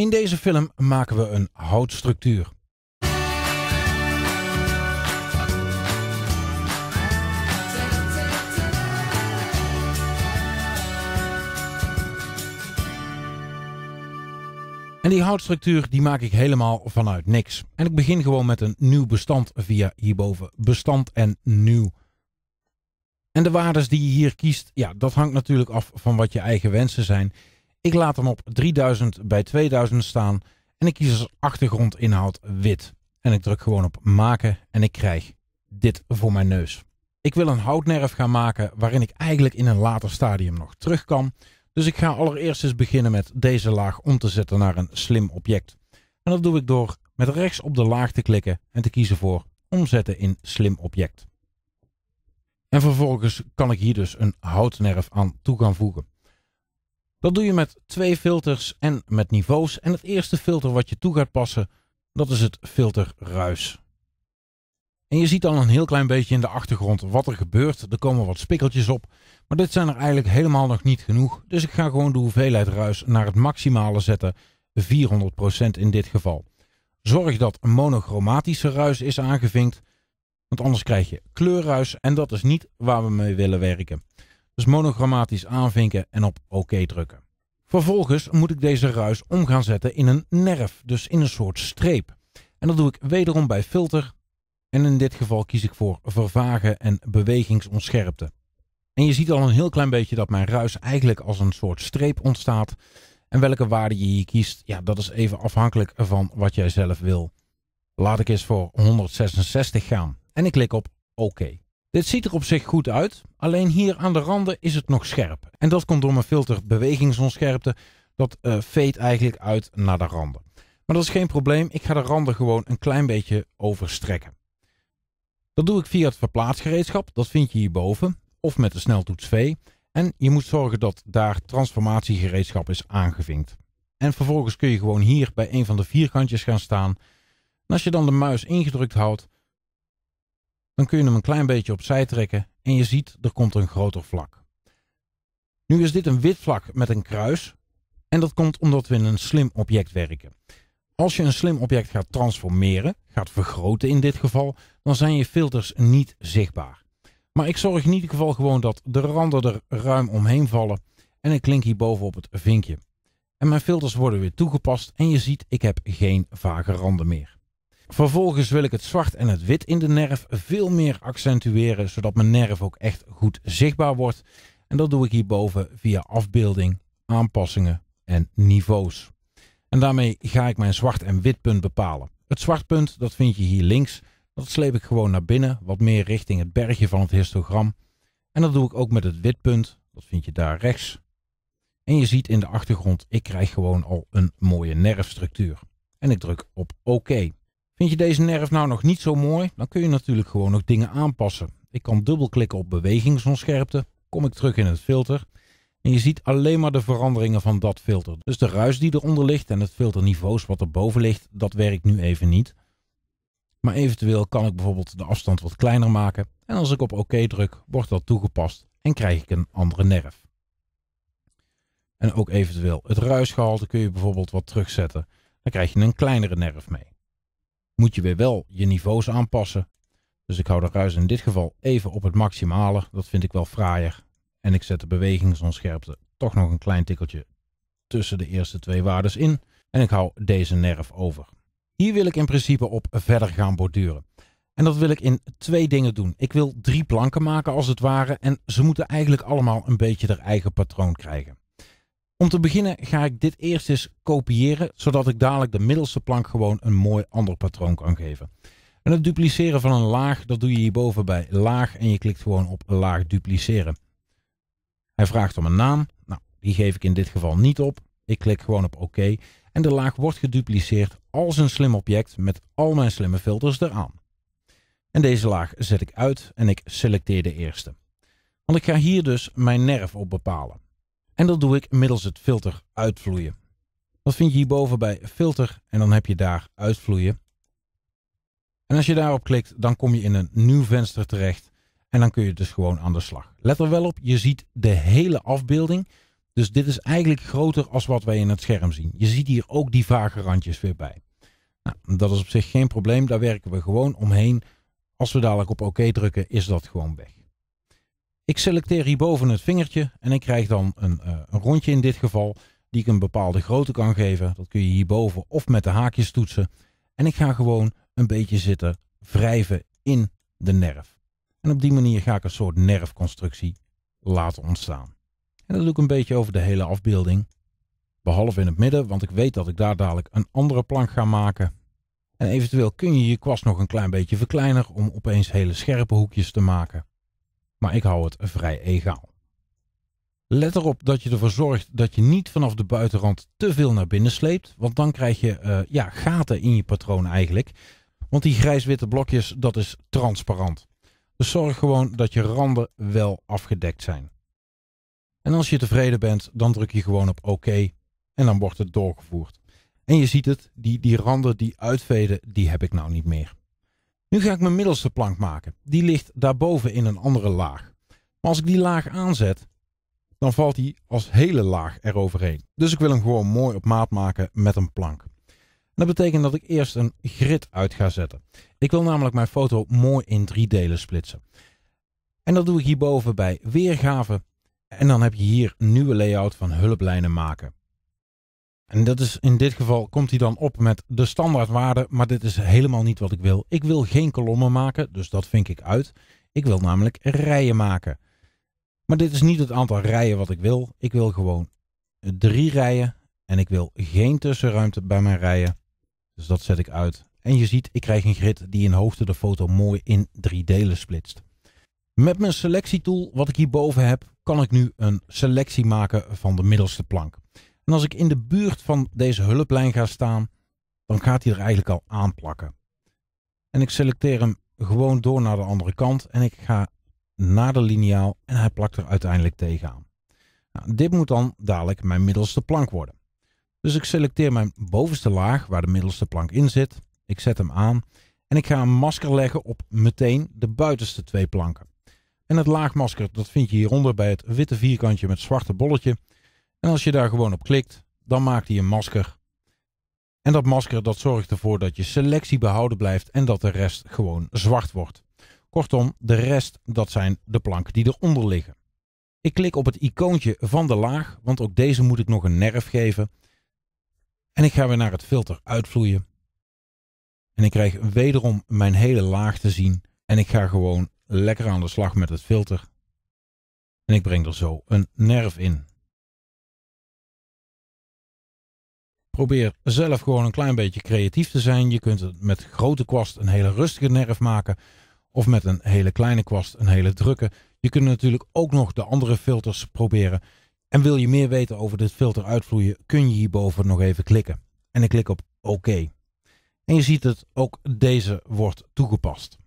In deze film maken we een houtstructuur. En die houtstructuur die maak ik helemaal vanuit niks. En ik begin gewoon met een nieuw bestand via hierboven bestand en nieuw. En de waardes die je hier kiest, ja, dat hangt natuurlijk af van wat je eigen wensen zijn. Ik laat hem op 3000 bij 2000 staan en ik kies als achtergrondinhoud wit. En ik druk gewoon op maken en ik krijg dit voor mijn neus. Ik wil een houtnerf gaan maken waarin ik eigenlijk in een later stadium nog terug kan. Dus ik ga allereerst eens beginnen met deze laag om te zetten naar een slim object. En dat doe ik door met rechts op de laag te klikken en te kiezen voor omzetten in slim object. En vervolgens kan ik hier dus een houtnerf aan toe gaan voegen. Dat doe je met twee filters en met niveaus. En het eerste filter wat je toe gaat passen, dat is het filter ruis. En je ziet al een heel klein beetje in de achtergrond wat er gebeurt. Er komen wat spikkeltjes op. Maar dit zijn er eigenlijk helemaal nog niet genoeg. Dus ik ga gewoon de hoeveelheid ruis naar het maximale zetten. 400% in dit geval. Zorg dat monochromatische ruis is aangevinkt. Want anders krijg je kleurruis en dat is niet waar we mee willen werken dus monogrammatisch aanvinken en op OK drukken. Vervolgens moet ik deze ruis om gaan zetten in een nerf, dus in een soort streep. En dat doe ik wederom bij filter en in dit geval kies ik voor vervagen en bewegingsonscherpte. En je ziet al een heel klein beetje dat mijn ruis eigenlijk als een soort streep ontstaat. En welke waarde je hier kiest, ja, dat is even afhankelijk van wat jij zelf wil. Laat ik eens voor 166 gaan en ik klik op OK. Dit ziet er op zich goed uit, alleen hier aan de randen is het nog scherp. En dat komt door mijn filter bewegingsonscherpte, dat uh, veet eigenlijk uit naar de randen. Maar dat is geen probleem, ik ga de randen gewoon een klein beetje overstrekken. Dat doe ik via het verplaatsgereedschap, dat vind je hierboven, of met de sneltoets V. En je moet zorgen dat daar transformatiegereedschap is aangevinkt. En vervolgens kun je gewoon hier bij een van de vierkantjes gaan staan. En als je dan de muis ingedrukt houdt, dan kun je hem een klein beetje opzij trekken en je ziet er komt een groter vlak. Nu is dit een wit vlak met een kruis en dat komt omdat we in een slim object werken. Als je een slim object gaat transformeren, gaat vergroten in dit geval, dan zijn je filters niet zichtbaar. Maar ik zorg in ieder geval gewoon dat de randen er ruim omheen vallen en ik klink hierboven op het vinkje. En mijn filters worden weer toegepast en je ziet ik heb geen vage randen meer. Vervolgens wil ik het zwart en het wit in de nerf veel meer accentueren, zodat mijn nerf ook echt goed zichtbaar wordt. En dat doe ik hierboven via afbeelding, aanpassingen en niveaus. En daarmee ga ik mijn zwart en wit punt bepalen. Het zwart punt, dat vind je hier links. Dat sleep ik gewoon naar binnen, wat meer richting het bergje van het histogram. En dat doe ik ook met het wit punt, dat vind je daar rechts. En je ziet in de achtergrond, ik krijg gewoon al een mooie nerfstructuur. En ik druk op OK. Vind je deze nerf nou nog niet zo mooi? Dan kun je natuurlijk gewoon nog dingen aanpassen. Ik kan dubbelklikken op bewegingsonscherpte. Kom ik terug in het filter. En je ziet alleen maar de veranderingen van dat filter. Dus de ruis die eronder ligt en het filterniveaus wat erboven ligt, dat werkt nu even niet. Maar eventueel kan ik bijvoorbeeld de afstand wat kleiner maken. En als ik op OK druk, wordt dat toegepast en krijg ik een andere nerf. En ook eventueel het ruisgehalte kun je bijvoorbeeld wat terugzetten. Dan krijg je een kleinere nerf mee moet je weer wel je niveaus aanpassen. Dus ik hou de ruis in dit geval even op het maximale. Dat vind ik wel fraaier. En ik zet de bewegingsonscherpte toch nog een klein tikkeltje tussen de eerste twee waardes in. En ik hou deze nerf over. Hier wil ik in principe op verder gaan borduren. En dat wil ik in twee dingen doen. Ik wil drie planken maken als het ware en ze moeten eigenlijk allemaal een beetje hun eigen patroon krijgen. Om te beginnen ga ik dit eerst eens kopiëren, zodat ik dadelijk de middelste plank gewoon een mooi ander patroon kan geven. En het dupliceren van een laag, dat doe je hierboven bij laag en je klikt gewoon op laag dupliceren. Hij vraagt om een naam, nou die geef ik in dit geval niet op. Ik klik gewoon op oké OK. en de laag wordt gedupliceerd als een slim object met al mijn slimme filters eraan. En deze laag zet ik uit en ik selecteer de eerste. Want ik ga hier dus mijn nerf op bepalen. En dat doe ik middels het filter uitvloeien. Dat vind je hierboven bij filter en dan heb je daar uitvloeien. En als je daarop klikt, dan kom je in een nieuw venster terecht. En dan kun je dus gewoon aan de slag. Let er wel op, je ziet de hele afbeelding. Dus dit is eigenlijk groter als wat wij in het scherm zien. Je ziet hier ook die vage randjes weer bij. Nou, dat is op zich geen probleem, daar werken we gewoon omheen. Als we dadelijk op oké OK drukken, is dat gewoon weg. Ik selecteer hierboven het vingertje en ik krijg dan een, eh, een, rondje in dit geval die ik een bepaalde grootte kan geven. Dat kun je hierboven of met de haakjes toetsen. En ik ga gewoon een beetje zitten wrijven in de nerf. En op die manier ga ik een soort nerfconstructie laten ontstaan. En dat doe ik een beetje over de hele afbeelding. Behalve in het midden, want ik weet dat ik daar dadelijk een andere plank ga maken. En eventueel kun je je kwast nog een klein beetje verkleinen om opeens hele scherpe hoekjes te maken maar ik hou het vrij egaal. Let erop dat je ervoor zorgt dat je niet vanaf de buitenrand te veel naar binnen sleept, want dan krijg je eh, ja, gaten in je patroon eigenlijk. Want die grijs-witte blokjes, dat is transparant. Dus zorg gewoon dat je randen wel afgedekt zijn. En als je tevreden bent, dan druk je gewoon op oké OK en dan wordt het doorgevoerd. En je ziet het, die, die randen die uitveden, die heb ik nou niet meer. Nu ga ik mijn middelste plank maken. Die ligt daarboven in een andere laag. Maar als ik die laag aanzet, dan valt die als hele laag eroverheen. Dus ik wil hem gewoon mooi op maat maken met een plank. dat betekent dat ik eerst een grid uit ga zetten. Ik wil namelijk mijn foto mooi in drie delen splitsen. En dat doe ik hierboven bij weergave. En dan heb je hier nieuwe layout van hulplijnen maken. En dat is in dit geval komt hij dan op met de standaardwaarde, maar dit is helemaal niet wat ik wil. Ik wil geen kolommen maken, dus dat vind ik uit. Ik wil namelijk rijen maken. Maar dit is niet het aantal rijen wat ik wil. Ik wil gewoon drie rijen en ik wil geen tussenruimte bij mijn rijen. Dus dat zet ik uit. En je ziet, ik krijg een grid die in hoogte de foto mooi in drie delen splitst. Met mijn selectietool, wat ik hierboven heb, kan ik nu een selectie maken van de middelste plank. En als ik in de buurt van deze hulplijn ga staan, dan gaat hij er eigenlijk al aanplakken. En ik selecteer hem gewoon door naar de andere kant en ik ga naar de liniaal en hij plakt er uiteindelijk tegenaan. Nou, dit moet dan dadelijk mijn middelste plank worden. Dus ik selecteer mijn bovenste laag waar de middelste plank in zit. Ik zet hem aan en ik ga een masker leggen op meteen de buitenste twee planken. En het laagmasker dat vind je hieronder bij het witte vierkantje met zwarte bolletje. En als je daar gewoon op klikt, dan maakt hij een masker. En dat masker dat zorgt ervoor dat je selectie behouden blijft en dat de rest gewoon zwart wordt. Kortom, de rest dat zijn de planken die eronder liggen. Ik klik op het icoontje van de laag, want ook deze moet ik nog een nerf geven. En ik ga weer naar het filter uitvloeien. En ik krijg wederom mijn hele laag te zien. En ik ga gewoon lekker aan de slag met het filter. En ik breng er zo een nerf in. Probeer zelf gewoon een klein beetje creatief te zijn. Je kunt het met grote kwast een hele rustige nerf maken. Of met een hele kleine kwast een hele drukke. Je kunt natuurlijk ook nog de andere filters proberen. En wil je meer weten over dit filter uitvloeien, kun je hierboven nog even klikken. En ik klik op OK. En je ziet dat ook deze wordt toegepast.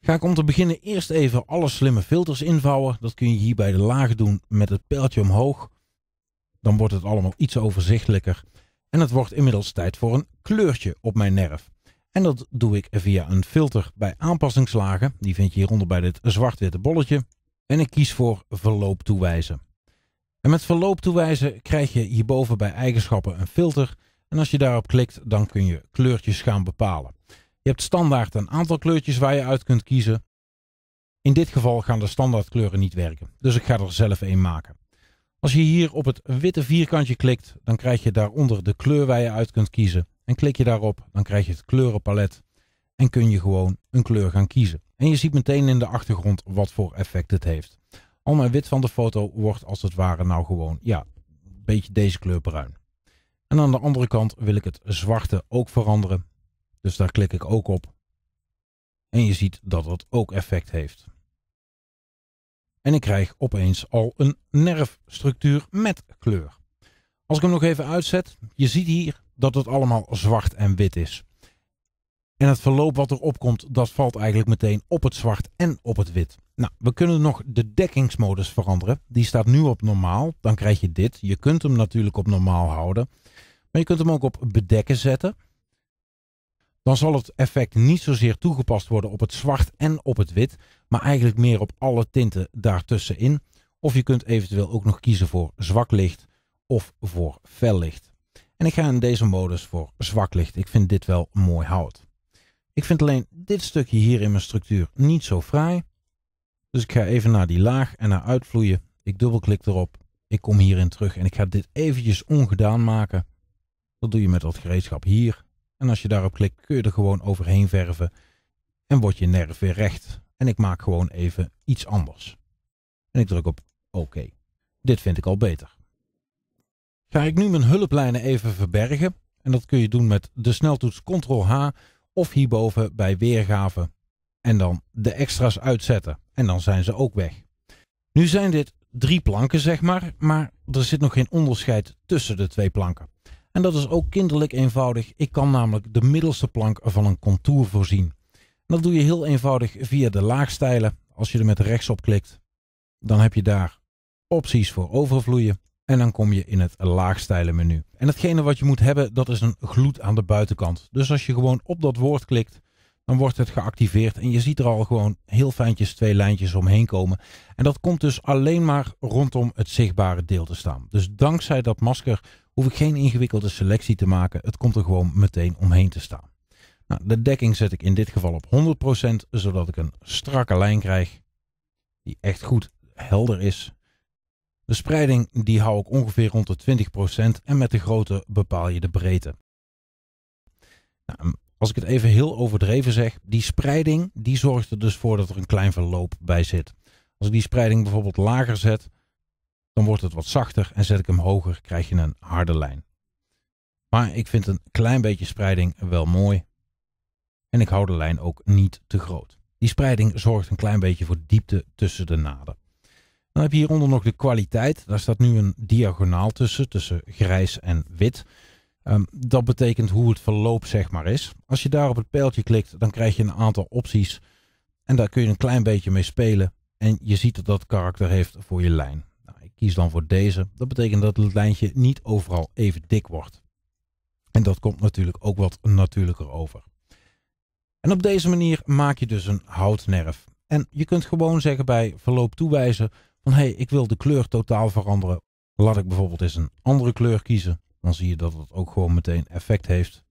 Ga ik om te beginnen eerst even alle slimme filters invouwen. Dat kun je hier bij de laag doen met het pijltje omhoog. Dan wordt het allemaal iets overzichtelijker. En het wordt inmiddels tijd voor een kleurtje op mijn nerf. En dat doe ik via een filter bij aanpassingslagen. Die vind je hieronder bij dit zwart-witte bolletje. En ik kies voor verloop toewijzen. En met verloop toewijzen krijg je hierboven bij eigenschappen een filter. En als je daarop klikt, dan kun je kleurtjes gaan bepalen. Je hebt standaard een aantal kleurtjes waar je uit kunt kiezen. In dit geval gaan de standaardkleuren niet werken, dus ik ga er zelf een maken. Als je hier op het witte vierkantje klikt, dan krijg je daaronder de kleur waar je uit kunt kiezen. En klik je daarop, dan krijg je het kleurenpalet. En kun je gewoon een kleur gaan kiezen. En je ziet meteen in de achtergrond wat voor effect het heeft. Al mijn wit van de foto wordt als het ware nou gewoon, ja, een beetje deze kleur bruin. En aan de andere kant wil ik het zwarte ook veranderen. Dus daar klik ik ook op. En je ziet dat dat ook effect heeft. En ik krijg opeens al een nerfstructuur met kleur. Als ik hem nog even uitzet, je ziet hier dat het allemaal zwart en wit is. En het verloop wat erop komt, dat valt eigenlijk meteen op het zwart en op het wit. Nou, we kunnen nog de dekkingsmodus veranderen. Die staat nu op normaal, dan krijg je dit. Je kunt hem natuurlijk op normaal houden. Maar je kunt hem ook op bedekken zetten dan zal het effect niet zozeer toegepast worden op het zwart en op het wit, maar eigenlijk meer op alle tinten daartussenin. Of je kunt eventueel ook nog kiezen voor zwak licht of voor fel licht. En ik ga in deze modus voor zwak licht. Ik vind dit wel mooi hout. Ik vind alleen dit stukje hier in mijn structuur niet zo fraai. Dus ik ga even naar die laag en naar uitvloeien. Ik dubbelklik erop. Ik kom hierin terug en ik ga dit eventjes ongedaan maken. Dat doe je met dat gereedschap hier. En als je daarop klikt, kun je er gewoon overheen verven en wordt je nerf weer recht. En ik maak gewoon even iets anders. En ik druk op oké. Dit vind ik al beter. Ga ik nu mijn hulplijnen even verbergen. En dat kun je doen met de sneltoets Ctrl-H of hierboven bij weergave. En dan de extra's uitzetten. En dan zijn ze ook weg. Nu zijn dit drie planken, zeg maar, maar er zit nog geen onderscheid tussen de twee planken. En dat is ook kinderlijk eenvoudig. Ik kan namelijk de middelste plank van een contour voorzien. En dat doe je heel eenvoudig via de laagstijlen. Als je er met rechts op klikt, dan heb je daar opties voor overvloeien. En dan kom je in het laagstijlen menu. En hetgene wat je moet hebben, dat is een gloed aan de buitenkant. Dus als je gewoon op dat woord klikt, dan wordt het geactiveerd. En je ziet er al gewoon heel fijntjes twee lijntjes omheen komen. En dat komt dus alleen maar rondom het zichtbare deel te staan. Dus dankzij dat masker hoef ik geen ingewikkelde selectie te maken. Het komt er gewoon meteen omheen te staan. Nou, de dekking zet ik in dit geval op 100%, zodat ik een strakke lijn krijg die echt goed helder is. De spreiding die hou ik ongeveer rond de 20% en met de grootte bepaal je de breedte. Nou, als ik het even heel overdreven zeg, die spreiding die zorgt er dus voor dat er een klein verloop bij zit. Als ik die spreiding bijvoorbeeld lager zet, dan wordt het wat zachter en zet ik hem hoger, krijg je een harde lijn. Maar ik vind een klein beetje spreiding wel mooi. En ik hou de lijn ook niet te groot. Die spreiding zorgt een klein beetje voor diepte tussen de naden. Dan heb je hieronder nog de kwaliteit. Daar staat nu een diagonaal tussen, tussen grijs en wit. Ehm, dat betekent hoe het verloop zeg maar is. Als je daar op het pijltje klikt, dan krijg je een aantal opties. En daar kun je een klein beetje mee spelen. En je ziet dat dat karakter heeft voor je lijn. Kies dan voor deze. Dat betekent dat het lijntje niet overal even dik wordt. En dat komt natuurlijk ook wat natuurlijker over. En op deze manier maak je dus een houtnerf. En je kunt gewoon zeggen bij verloop toewijzen van hé, hey, ik wil de kleur totaal veranderen. Laat ik bijvoorbeeld eens een andere kleur kiezen. Dan zie je dat het ook gewoon meteen effect heeft.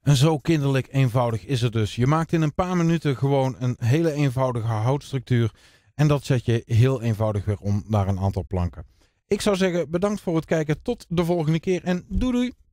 En zo kinderlijk eenvoudig is het dus. Je maakt in een paar minuten gewoon een hele eenvoudige houtstructuur en dat zet je heel eenvoudig weer om naar een aantal planken. Ik zou zeggen bedankt voor het kijken. Tot de volgende keer en doei doei.